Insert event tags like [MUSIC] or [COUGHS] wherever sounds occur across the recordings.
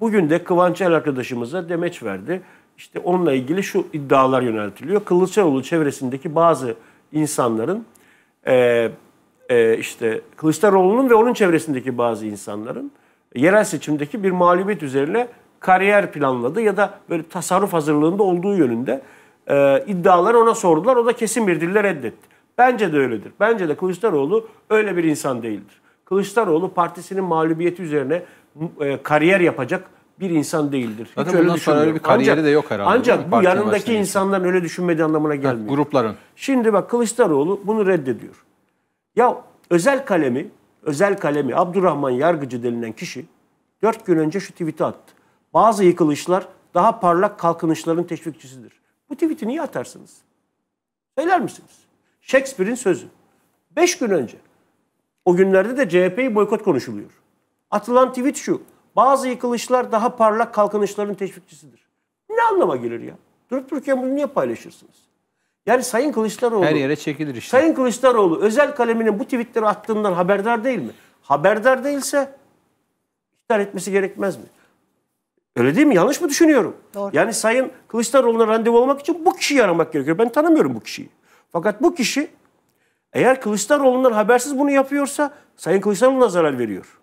Bugün de Kıvanç El arkadaşımıza demeç verdi. İşte onunla ilgili şu iddialar yöneltiliyor. Kılıçdaroğlu çevresindeki bazı insanların e, e, işte Kılıçdaroğlu'nun ve onun çevresindeki bazı insanların yerel seçimdeki bir mağlubiyet üzerine kariyer planladı ya da böyle tasarruf hazırlığında olduğu yönünde e, iddiaları ona sordular. O da kesin bir dille reddetti. Bence de öyledir. Bence de Kılıçdaroğlu öyle bir insan değildir. Kılıçdaroğlu partisinin mağlubiyeti üzerine e, kariyer yapacak bir insan değildir. Zaten Hiç öyle sonra öyle bir kariyeri ancak, de yok herhalde. Ancak bu yanındaki insanların öyle düşünmediği anlamına gelmiyor. Evet, grupların. Şimdi bak Kılıçdaroğlu bunu reddediyor. Ya özel kalemi, özel kalemi Abdurrahman Yargıcı denilen kişi dört gün önce şu tweet'i attı. Bazı yıkılışlar daha parlak kalkınışların teşvikçisidir. Bu tweet'i niye atarsınız? Söyler misiniz? Shakespeare'in sözü. Beş gün önce. O günlerde de CHP'yi boykot konuşuluyor atılan tweet şu. Bazı yıkılışlar daha parlak kalkınışların teşvikçisidir. Ne anlama gelir ya? Durup dururken bunu niye paylaşırsınız? Yani Sayın Kılıçdaroğlu... Her yere çekilir işte. Sayın Kılıçdaroğlu özel kaleminin bu tweetleri attığından haberdar değil mi? Haberdar değilse iktidar etmesi gerekmez mi? Öyle değil mi? Yanlış mı düşünüyorum? Doğru. Yani Sayın Kılıçdaroğlu'na randevu olmak için bu kişiyi aramak gerekiyor. Ben tanımıyorum bu kişiyi. Fakat bu kişi eğer Kılıçdaroğlu'ndan habersiz bunu yapıyorsa Sayın Kılıçdaroğlu'na zarar veriyor.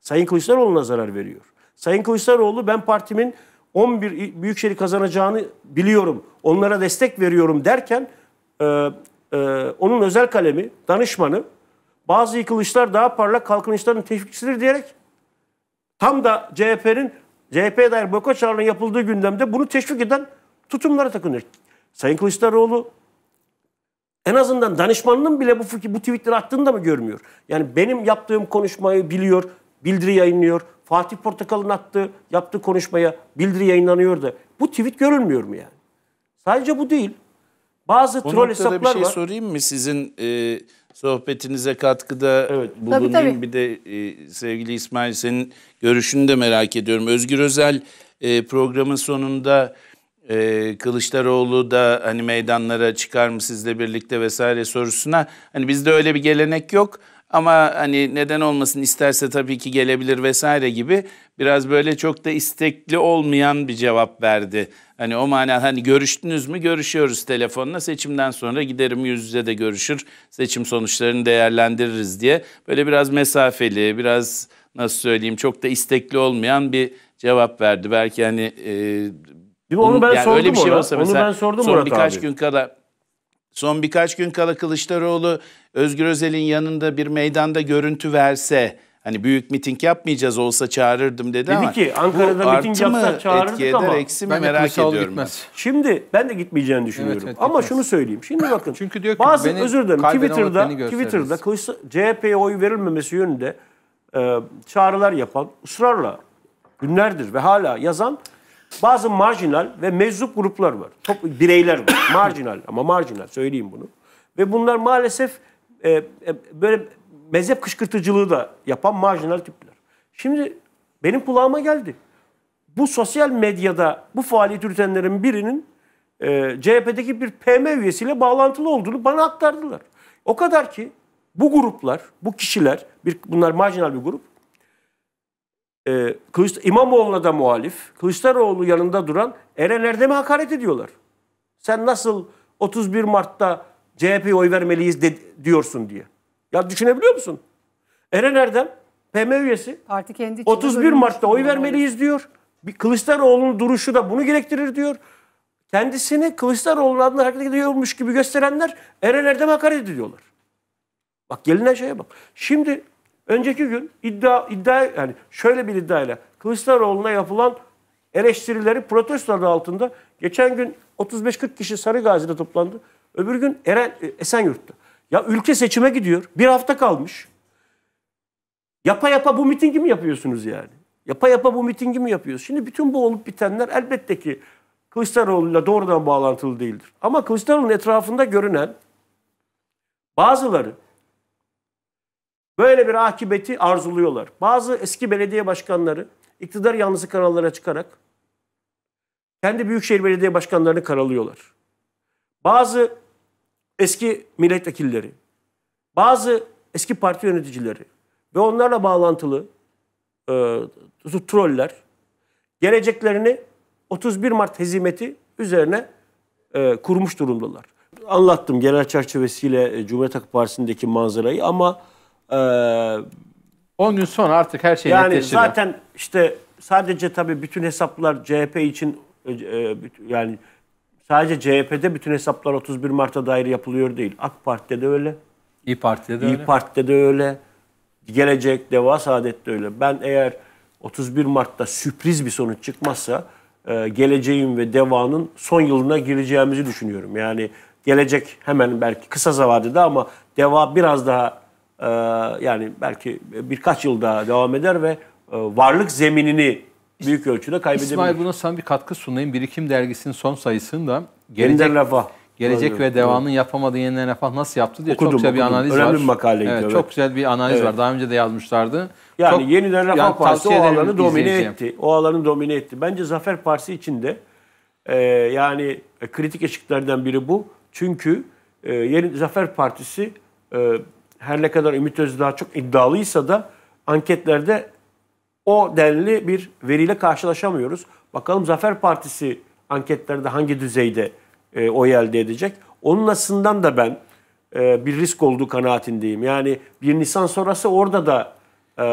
Sayın Kılıçdaroğlu'na zarar veriyor. Sayın Kılıçdaroğlu ben partimin 11 büyükşehir kazanacağını biliyorum, onlara destek veriyorum derken e, e, onun özel kalemi, danışmanı bazı yıkılışlar daha parlak kalkınışların teşvikçisidir diyerek tam da CHP'nin CHP'ye dair boykot çağrının yapıldığı gündemde bunu teşvik eden tutumlara takınıyor. Sayın Kılıçdaroğlu en azından danışmanının bile bu, bu tweetleri attığını da mı görmüyor? Yani benim yaptığım konuşmayı biliyor, bildiri yayınlıyor. Fatih Portakal'ın attığı, yaptığı konuşmaya bildiri yayınlanıyordu. Bu tweet görülmüyor mu yani? Sadece bu değil. Bazı bu troll hesaplar var. bir şey var. sorayım mı sizin e, sohbetinize katkıda evet. bulunayım. Tabii, tabii. Bir de e, sevgili İsmail senin görüşünü de merak ediyorum. Özgür Özel e, programın sonunda e, Kılıçdaroğlu da hani meydanlara çıkar mı sizle birlikte vesaire sorusuna hani bizde öyle bir gelenek yok ama hani neden olmasın isterse tabii ki gelebilir vesaire gibi biraz böyle çok da istekli olmayan bir cevap verdi. Hani o mana hani görüştünüz mü görüşüyoruz telefonla seçimden sonra giderim yüz yüze de görüşür seçim sonuçlarını değerlendiririz diye. Böyle biraz mesafeli biraz nasıl söyleyeyim çok da istekli olmayan bir cevap verdi. Belki hani e, onu ben yani sordum öyle bir şey ona. olsa onu ben sordum son Murat birkaç abi. gün kadar Son birkaç gün kala Kılıçdaroğlu Özgür Özel'in yanında bir meydanda görüntü verse Hani büyük miting yapmayacağız olsa çağırırdım dedi, dedi ama. Dedi ki Ankara'da miting yapsak çağırırdık etki eder, Eksi mi ben merak ediyorum. Gitmez. Şimdi ben de gitmeyeceğini düşünüyorum. Evet, evet, ama şunu söyleyeyim. Şimdi [LAUGHS] bakın. Çünkü diyor ki bazı beni, özür dilerim Twitter'da Twitter'da CHP'ye oy verilmemesi yönünde e, çağrılar yapan ısrarla günlerdir ve hala yazan bazı marjinal ve meczup gruplar var. Top, bireyler var. [COUGHS] marjinal ama marjinal söyleyeyim bunu. Ve bunlar maalesef e, e, böyle mezhep kışkırtıcılığı da yapan marjinal tipler. Şimdi benim kulağıma geldi. Bu sosyal medyada bu faaliyet yürütenlerin birinin e, CHP'deki bir PM üyesiyle bağlantılı olduğunu bana aktardılar. O kadar ki bu gruplar, bu kişiler, bir, bunlar marjinal bir grup, e, Kılıç, İmamoğlu'na da muhalif, Kılıçdaroğlu yanında duran Eren Erdem'e hakaret ediyorlar. Sen nasıl 31 Mart'ta CHP'ye oy vermeliyiz de, diyorsun diye. Ya düşünebiliyor musun? Eren Erdem PM üyesi. Parti kendi 31 Mart'ta oy vermeliyiz diyor. Bir Kılıçdaroğlu'nun duruşu da bunu gerektirir diyor. Kendisini Kılıçdaroğlu'nun adına hareket ediyormuş gibi gösterenler Eren Erdem'e hakaret ediyorlar. Bak gelinen şeye bak. Şimdi Önceki gün iddia iddia yani şöyle bir iddiayla Kılıçdaroğlu'na yapılan eleştirileri protestoları altında geçen gün 35-40 kişi Sarıgazi'de toplandı. Öbür gün Eren e, Esenyurt'ta. Ya ülke seçime gidiyor. Bir hafta kalmış. Yapa yapa bu mitingi mi yapıyorsunuz yani? Yapa yapa bu mitingi mi yapıyoruz? Şimdi bütün bu olup bitenler elbette ki Kılıçdaroğlu'yla doğrudan bağlantılı değildir. Ama Kılıçdaroğlu'nun etrafında görünen bazıları Böyle bir akibeti arzuluyorlar. Bazı eski belediye başkanları iktidar yanlısı kanallara çıkarak kendi büyükşehir belediye başkanlarını karalıyorlar. Bazı eski milletvekilleri, bazı eski parti yöneticileri ve onlarla bağlantılı e, troller geleceklerini 31 Mart hezimeti üzerine e, kurmuş durumdalar. Anlattım genel çerçevesiyle e, Cumhuriyet Halk Partisi'ndeki manzarayı ama 10 ee, gün sonra artık her şey yani netleşir. Yani zaten işte sadece tabii bütün hesaplar CHP için e, e, yani sadece CHP'de bütün hesaplar 31 Mart'a dair yapılıyor değil. AK Parti'de de öyle. İyi Parti'de de İyi öyle. İyi Parti'de de öyle. Gelecek, Deva Saadet'te de öyle. Ben eğer 31 Mart'ta sürpriz bir sonuç çıkmazsa e, geleceğim ve Deva'nın son yılına gireceğimizi düşünüyorum. Yani gelecek hemen belki kısa vadede ama Deva biraz daha ee, yani belki birkaç yıl daha devam eder ve e, varlık zeminini büyük ölçüde kaybedebilir. İsmail buna sana bir katkı sunayım. Birikim Dergisi'nin son sayısında gelecek, Yeniden Refah. Gelecek Öyle. ve devamının yapamadığı Yeniden Refah nasıl yaptı diye okudum, çok güzel okudum. bir analiz Önemli var. bir makale. Evet, evet. Çok güzel bir analiz evet. var. Daha önce de yazmışlardı. Yani çok, Yeniden Refah yani Partisi o alanı domine etti. O alanı domine etti. Bence Zafer Partisi içinde e, yani e, kritik eşiklerden biri bu. Çünkü e, Yeni Zafer Partisi e, her ne kadar Ümit daha çok iddialıysa da anketlerde o denli bir veriyle karşılaşamıyoruz. Bakalım Zafer Partisi anketlerde hangi düzeyde e, oy elde edecek? Onun açısından da ben e, bir risk olduğu kanaatindeyim. Yani bir Nisan sonrası orada da e,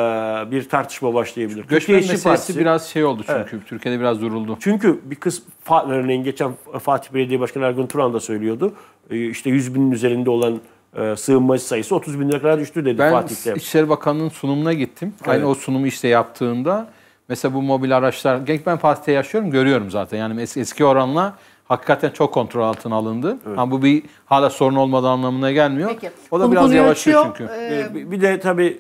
bir tartışma başlayabilir. Göçmen meselesi Partisi, biraz şey oldu çünkü. Evet. Türkiye'de biraz duruldu. Çünkü bir kısım, örneğin geçen Fatih Belediye Başkanı Ergun Turan da söylüyordu. E, işte 100 binin üzerinde olan e, sığınmacı sayısı 30 bin kadar düştü dedi ben Fatih Terim. Ben İçişleri Bakanı'nın sunumuna gittim. Hani evet. Aynı o sunumu işte yaptığında mesela bu mobil araçlar, genç ben Fatih'te yaşıyorum görüyorum zaten. Yani es, eski oranla hakikaten çok kontrol altına alındı. Evet. Ama bu bir hala sorun olmadan anlamına gelmiyor. Peki. O da Bunu biraz yavaşlıyor çünkü. E, ee, bir de tabii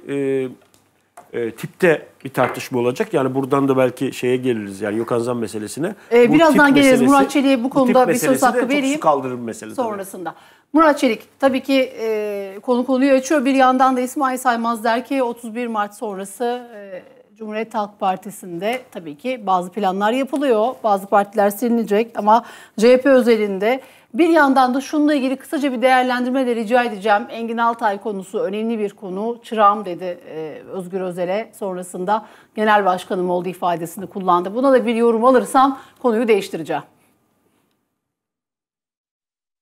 e, e, tipte bir tartışma olacak. Yani buradan da belki şeye geliriz yani yok azam meselesine. Ee, bu birazdan geliriz. Meselesi, Murat Çelik'e bu konuda bu bir söz hakkı vereyim. Çok su kaldırım meselesi. Sonrasında. Tabii. Murat Çelik tabii ki e, konu konuyu açıyor. Bir yandan da İsmail Saymaz der ki 31 Mart sonrası e, Cumhuriyet Halk Partisi'nde tabii ki bazı planlar yapılıyor. Bazı partiler silinecek ama CHP özelinde bir yandan da şununla ilgili kısaca bir değerlendirme de rica edeceğim. Engin Altay konusu önemli bir konu. Çırağım dedi e, Özgür Özel'e sonrasında genel başkanım oldu ifadesini kullandı. Buna da bir yorum alırsam konuyu değiştireceğim.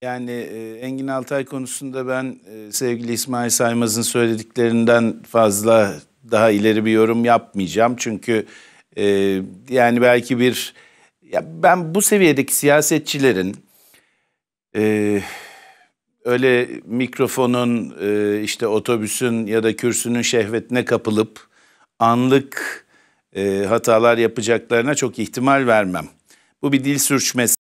Yani e, Engin Altay konusunda ben e, sevgili İsmail Saymaz'ın söylediklerinden fazla daha ileri bir yorum yapmayacağım. Çünkü e, yani belki bir ya ben bu seviyedeki siyasetçilerin e, öyle mikrofonun e, işte otobüsün ya da kürsünün şehvetine kapılıp anlık e, hatalar yapacaklarına çok ihtimal vermem. Bu bir dil sürçmesi.